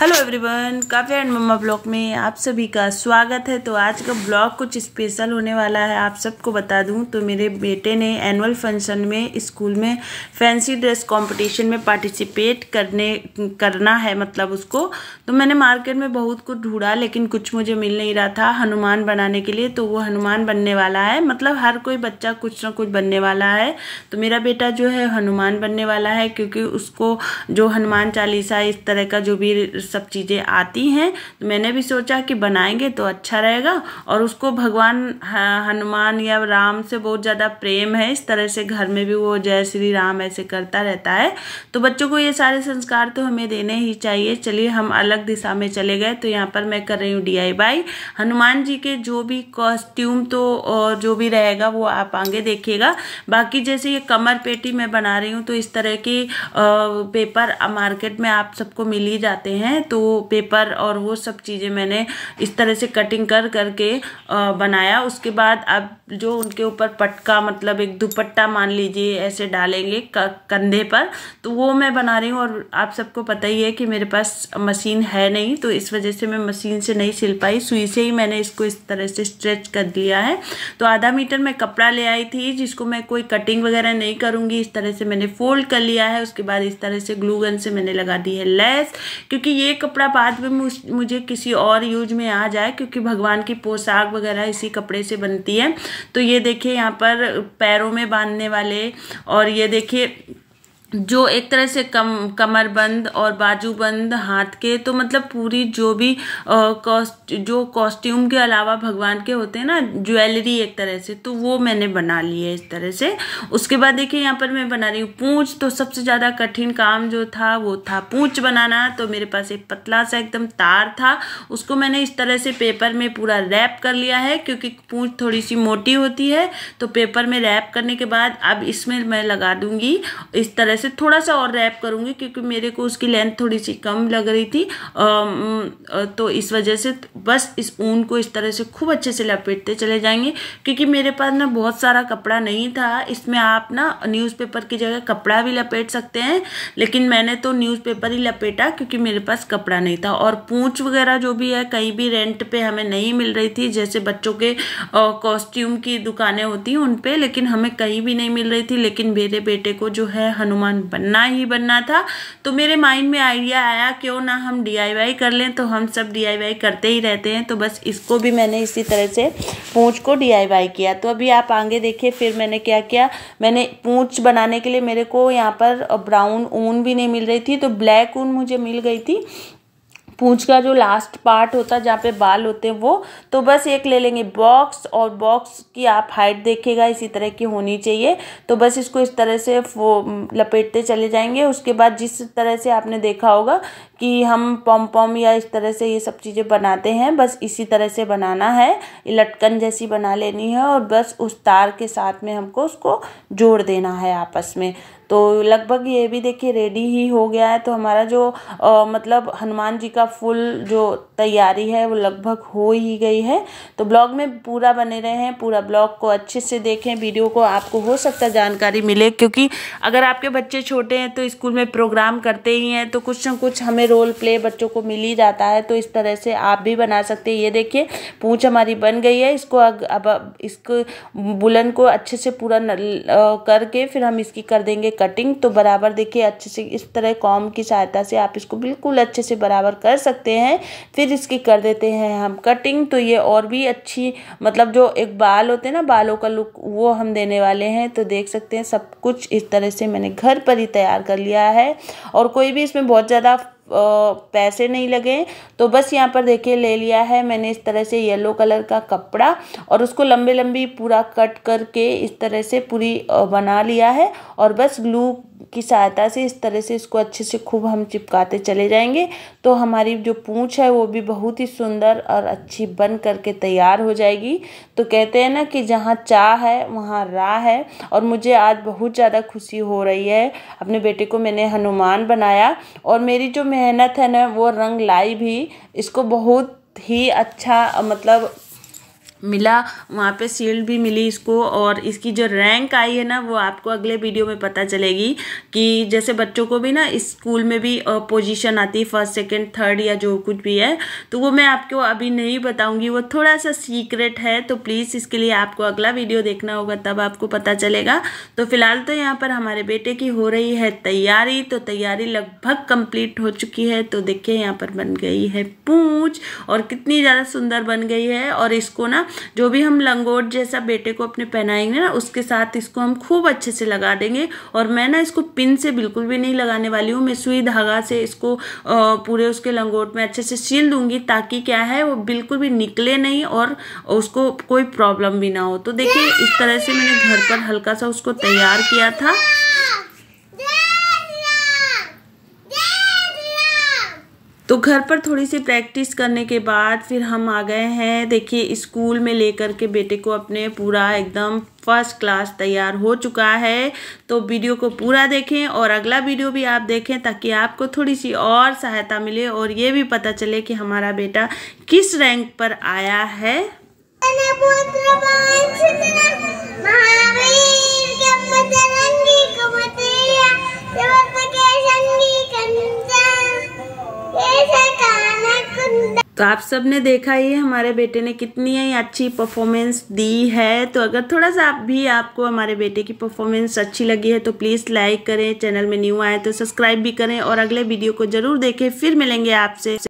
hello everyone coffee and mamma blog में आप सभी का स्वागत है तो आज का ब्लॉग कुछ स्पेशल होने वाला है आप सबको बता दूं तो मेरे बेटे ने एनुअल फंक्शन में स्कूल में फैंसी ड्रेस कंपटीशन में पार्टिसिपेट करने करना है मतलब उसको तो मैंने मार्केट में बहुत कुछ ढूंढा लेकिन कुछ मुझे मिल नहीं रहा था हनुमान बनाने के लिए तो वो हनुमान बनने वाला है मतलब हर कोई बच्चा कुछ ना कुछ बनने वाला है तो मेरा बेटा जो है हनुमान बनने वाला है क्योंकि उसको जो हनुमान चालीसा इस तरह का जो भी सब चीज़ें आती हैं तो मैंने भी सोचा कि बनाएंगे तो अच्छा रहेगा और उसको भगवान हनुमान या राम से बहुत ज़्यादा प्रेम है इस तरह से घर में भी वो जय श्री राम ऐसे करता रहता है तो बच्चों को ये सारे संस्कार तो हमें देने ही चाहिए चलिए हम अलग दिशा में चले गए तो यहाँ पर मैं कर रही हूँ डी हनुमान जी के जो भी कॉस्ट्यूम तो जो भी रहेगा वो आप आगे देखिएगा बाकी जैसे ये कमर पेटी मैं बना रही हूँ तो इस तरह की पेपर मार्केट में आप सबको मिल ही जाते हैं तो पेपर और वो सब चीज़ें मैंने इस तरह से कटिंग कर करके बनाया उसके बाद आप जो उनके ऊपर पटका मतलब एक दुपट्टा मान लीजिए ऐसे डालेंगे कंधे पर तो वो मैं बना रही हूँ और आप सबको पता ही है कि मेरे पास मशीन है नहीं तो इस वजह से मैं मशीन से नहीं सिल पाई सुई से ही मैंने इसको इस तरह से स्ट्रेच कर दिया है तो आधा मीटर मैं कपड़ा ले आई थी जिसको मैं कोई कटिंग वगैरह नहीं करूँगी इस तरह से मैंने फोल्ड कर लिया है उसके बाद इस तरह से ग्लूगन से मैंने लगा दी है लेस क्योंकि ये कपड़ा बाद में मुझे किसी और यूज में आ जाए क्योंकि भगवान की पोशाक वगैरह इसी कपड़े से बनती है तो ये देखिए यहाँ पर पैरों में बांधने वाले और ये देखिए जो एक तरह से कम कमरबंद और बाजू बंद हाथ के तो मतलब पूरी जो भी कौस्ट, जो कॉस्ट्यूम के अलावा भगवान के होते हैं ना ज्वेलरी एक तरह से तो वो मैंने बना ली है इस तरह से उसके बाद देखिए यहाँ पर मैं बना रही हूँ पूँछ तो सबसे ज़्यादा कठिन काम जो था वो था पूँछ बनाना तो मेरे पास एक पतला सा एकदम तार था उसको मैंने इस तरह से पेपर में पूरा रैप कर लिया है क्योंकि पूँछ थोड़ी सी मोटी होती है तो पेपर में रैप करने के बाद अब इसमें मैं लगा दूँगी इस तरह ऐसे थोड़ा सा और रैप करूँगी क्योंकि मेरे को उसकी लेंथ थोड़ी सी कम लग रही थी तो इस वजह से बस इस ऊन को इस तरह से खूब अच्छे से लपेटते चले जाएंगे क्योंकि मेरे पास ना बहुत सारा कपड़ा नहीं था इसमें आप ना न्यूज़पेपर की जगह कपड़ा भी लपेट सकते हैं लेकिन मैंने तो न्यूज़पेपर ही लपेटा क्योंकि मेरे पास कपड़ा नहीं था और पूँछ वगैरह जो भी है कहीं भी रेंट पे हमें नहीं मिल रही थी जैसे बच्चों के कॉस्ट्यूम की दुकानें होती हैं उन पर लेकिन हमें कहीं भी नहीं मिल रही थी लेकिन मेरे बेटे को जो है हनुमान भगवान बनना ही बनना था तो मेरे माइंड में आइडिया आया क्यों ना हम डी कर लें तो हम सब डी करते ही रहते हैं तो बस इसको भी मैंने इसी तरह से पूँछ को डी किया तो अभी आप आगे देखिए फिर मैंने क्या किया मैंने पूँछ बनाने के लिए मेरे को यहाँ पर ब्राउन ऊन भी नहीं मिल रही थी तो ब्लैक ऊन मुझे मिल गई थी पूंछ का जो लास्ट पार्ट होता है जहाँ पे बाल होते हैं वो तो बस एक ले लेंगे बॉक्स और बॉक्स की आप हाइट देखेगा इसी तरह की होनी चाहिए तो बस इसको इस तरह से लपेटते चले जाएंगे उसके बाद जिस तरह से आपने देखा होगा कि हम पम पम या इस तरह से ये सब चीज़ें बनाते हैं बस इसी तरह से बनाना है लटकन जैसी बना लेनी है और बस उस तार के साथ में हमको उसको जोड़ देना है आपस में तो लगभग ये भी देखिए रेडी ही हो गया है तो हमारा जो आ, मतलब हनुमान जी का फुल जो तैयारी है वो लगभग हो ही गई है तो ब्लॉग में पूरा बने रहे हैं पूरा ब्लॉग को अच्छे से देखें वीडियो को आपको हो सकता जानकारी मिले क्योंकि अगर आपके बच्चे छोटे हैं तो स्कूल में प्रोग्राम करते ही हैं तो कुछ ना कुछ हमें रोल प्ले बच्चों को मिल ही जाता है तो इस तरह से आप भी बना सकते हैं ये देखिए पूँछ हमारी बन गई है इसको अग, अब इसको बुलन को अच्छे से पूरा करके फिर हम इसकी कर देंगे कटिंग तो बराबर देखिए अच्छे से इस तरह कॉम की सहायता से आप इसको बिल्कुल अच्छे से बराबर कर सकते हैं फिर इसकी कर देते हैं हम कटिंग तो ये और भी अच्छी मतलब जो एक बाल होते हैं ना बालों का लुक वो हम देने वाले हैं तो देख सकते हैं सब कुछ इस तरह से मैंने घर पर ही तैयार कर लिया है और कोई भी इसमें बहुत ज़्यादा पैसे नहीं लगे तो बस यहाँ पर देखिए ले लिया है मैंने इस तरह से येलो कलर का कपड़ा और उसको लंबे लंबी पूरा कट करके इस तरह से पूरी बना लिया है और बस ग्लू की सहायता से इस तरह से इसको अच्छे से खूब हम चिपकाते चले जाएंगे तो हमारी जो पूँछ है वो भी बहुत ही सुंदर और अच्छी बन करके तैयार हो जाएगी तो कहते हैं ना कि जहाँ चाह है वहाँ राह है और मुझे आज बहुत ज़्यादा खुशी हो रही है अपने बेटे को मैंने हनुमान बनाया और मेरी जो मेहनत है ना वो रंग लाई भी इसको बहुत ही अच्छा मतलब मिला वहाँ पे सील्ड भी मिली इसको और इसकी जो रैंक आई है ना वो आपको अगले वीडियो में पता चलेगी कि जैसे बच्चों को भी ना स्कूल में भी पोजीशन आती है फर्स्ट सेकंड थर्ड या जो कुछ भी है तो वो मैं आपको अभी नहीं बताऊंगी वो थोड़ा सा सीक्रेट है तो प्लीज़ इसके लिए आपको अगला वीडियो देखना होगा तब आपको पता चलेगा तो फिलहाल तो यहाँ पर हमारे बेटे की हो रही है तैयारी तो तैयारी लगभग कम्प्लीट हो चुकी है तो देखिए यहाँ पर बन गई है पूछ और कितनी ज़्यादा सुंदर बन गई है और इसको ना जो भी हम लंगोट जैसा बेटे को अपने पहनाएंगे ना उसके साथ इसको हम खूब अच्छे से लगा देंगे और मैं ना इसको पिन से बिल्कुल भी नहीं लगाने वाली हूँ मैं सुई धागा से इसको पूरे उसके लंगोट में अच्छे से सील दूंगी ताकि क्या है वो बिल्कुल भी निकले नहीं और उसको कोई प्रॉब्लम भी ना हो तो देखिए इस तरह से मैंने घर पर हल्का सा उसको तैयार किया था तो घर पर थोड़ी सी प्रैक्टिस करने के बाद फिर हम आ गए हैं देखिए स्कूल में लेकर के बेटे को अपने पूरा एकदम फर्स्ट क्लास तैयार हो चुका है तो वीडियो को पूरा देखें और अगला वीडियो भी आप देखें ताकि आपको थोड़ी सी और सहायता मिले और ये भी पता चले कि हमारा बेटा किस रैंक पर आया है तो आप सब ने देखा ही हमारे बेटे ने कितनी ही अच्छी परफॉर्मेंस दी है तो अगर थोड़ा सा आप भी आपको हमारे बेटे की परफॉर्मेंस अच्छी लगी है तो प्लीज़ लाइक करें चैनल में न्यू आए तो सब्सक्राइब भी करें और अगले वीडियो को ज़रूर देखें फिर मिलेंगे आपसे